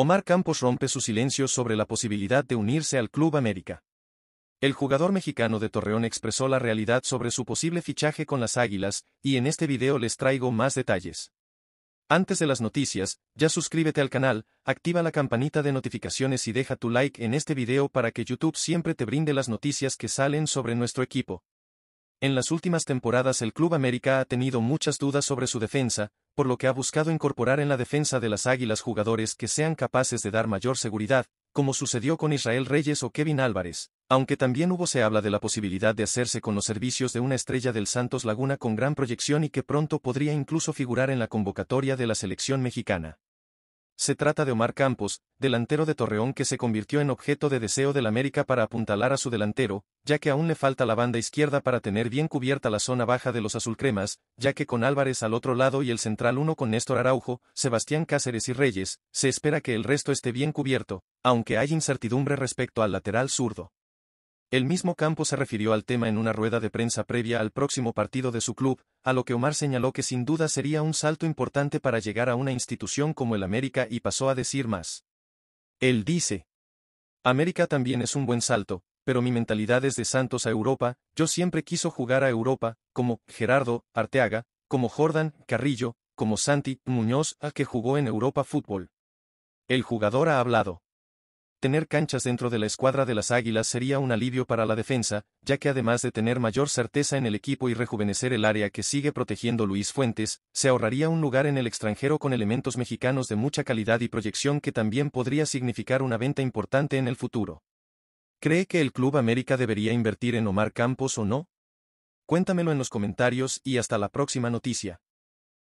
Omar Campos rompe su silencio sobre la posibilidad de unirse al Club América. El jugador mexicano de Torreón expresó la realidad sobre su posible fichaje con las Águilas, y en este video les traigo más detalles. Antes de las noticias, ya suscríbete al canal, activa la campanita de notificaciones y deja tu like en este video para que YouTube siempre te brinde las noticias que salen sobre nuestro equipo. En las últimas temporadas el Club América ha tenido muchas dudas sobre su defensa, por lo que ha buscado incorporar en la defensa de las Águilas jugadores que sean capaces de dar mayor seguridad, como sucedió con Israel Reyes o Kevin Álvarez, aunque también hubo se habla de la posibilidad de hacerse con los servicios de una estrella del Santos Laguna con gran proyección y que pronto podría incluso figurar en la convocatoria de la selección mexicana. Se trata de Omar Campos, delantero de Torreón que se convirtió en objeto de deseo del América para apuntalar a su delantero, ya que aún le falta la banda izquierda para tener bien cubierta la zona baja de los azulcremas, ya que con Álvarez al otro lado y el central uno con Néstor Araujo, Sebastián Cáceres y Reyes, se espera que el resto esté bien cubierto, aunque hay incertidumbre respecto al lateral zurdo. El mismo Campo se refirió al tema en una rueda de prensa previa al próximo partido de su club, a lo que Omar señaló que sin duda sería un salto importante para llegar a una institución como el América y pasó a decir más. Él dice, América también es un buen salto, pero mi mentalidad es de Santos a Europa, yo siempre quiso jugar a Europa, como Gerardo, Arteaga, como Jordan, Carrillo, como Santi, Muñoz, a que jugó en Europa Fútbol. El jugador ha hablado. Tener canchas dentro de la escuadra de las Águilas sería un alivio para la defensa, ya que además de tener mayor certeza en el equipo y rejuvenecer el área que sigue protegiendo Luis Fuentes, se ahorraría un lugar en el extranjero con elementos mexicanos de mucha calidad y proyección que también podría significar una venta importante en el futuro. ¿Cree que el Club América debería invertir en Omar Campos o no? Cuéntamelo en los comentarios y hasta la próxima noticia.